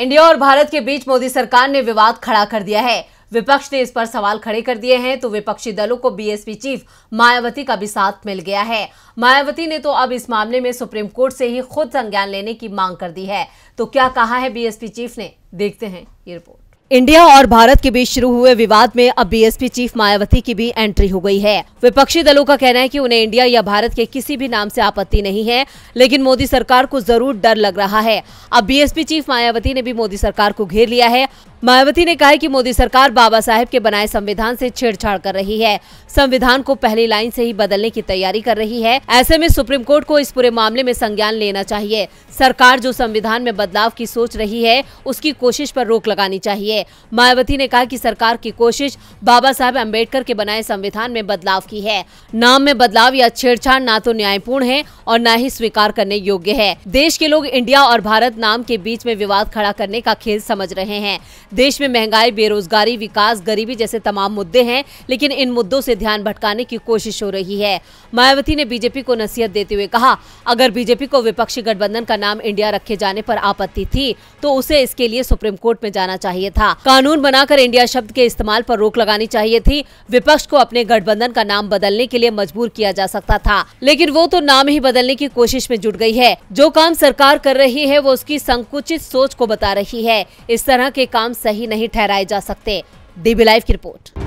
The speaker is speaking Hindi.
इंडिया और भारत के बीच मोदी सरकार ने विवाद खड़ा कर दिया है विपक्ष ने इस पर सवाल खड़े कर दिए हैं तो विपक्षी दलों को बीएसपी चीफ मायावती का भी साथ मिल गया है मायावती ने तो अब इस मामले में सुप्रीम कोर्ट से ही खुद संज्ञान लेने की मांग कर दी है तो क्या कहा है बीएसपी चीफ ने देखते हैं ये रिपोर्ट इंडिया और भारत के बीच शुरू हुए विवाद में अब बीएसपी चीफ मायावती की भी एंट्री हो गई है विपक्षी दलों का कहना है कि उन्हें इंडिया या भारत के किसी भी नाम से आपत्ति नहीं है लेकिन मोदी सरकार को जरूर डर लग रहा है अब बीएसपी चीफ मायावती ने भी मोदी सरकार को घेर लिया है मायावती ने कहा है कि मोदी सरकार बाबा साहेब के बनाए संविधान से छेड़छाड़ कर रही है संविधान को पहली लाइन से ही बदलने की तैयारी कर रही है ऐसे में सुप्रीम कोर्ट को इस पूरे मामले में संज्ञान लेना चाहिए सरकार जो संविधान में बदलाव की सोच रही है उसकी कोशिश पर रोक लगानी चाहिए है मायावती ने कहा कि सरकार की कोशिश बाबा साहब अम्बेडकर के बनाए संविधान में बदलाव की है नाम में बदलाव या छेड़छाड़ ना तो न्यायपूर्ण है और न ही स्वीकार करने योग्य है देश के लोग इंडिया और भारत नाम के बीच में विवाद खड़ा करने का खेल समझ रहे हैं देश में महंगाई बेरोजगारी विकास गरीबी जैसे तमाम मुद्दे हैं लेकिन इन मुद्दों से ध्यान भटकाने की कोशिश हो रही है मायावती ने बीजेपी को नसीहत देते हुए कहा अगर बीजेपी को विपक्षी गठबंधन का नाम इंडिया रखे जाने पर आपत्ति थी तो उसे इसके लिए सुप्रीम कोर्ट में जाना चाहिए था था कानून बनाकर इंडिया शब्द के इस्तेमाल पर रोक लगानी चाहिए थी विपक्ष को अपने गठबंधन का नाम बदलने के लिए मजबूर किया जा सकता था लेकिन वो तो नाम ही बदलने की कोशिश में जुट गई है जो काम सरकार कर रही है वो उसकी संकुचित सोच को बता रही है इस तरह के काम सही नहीं ठहराए जा सकते डीबी लाइव की रिपोर्ट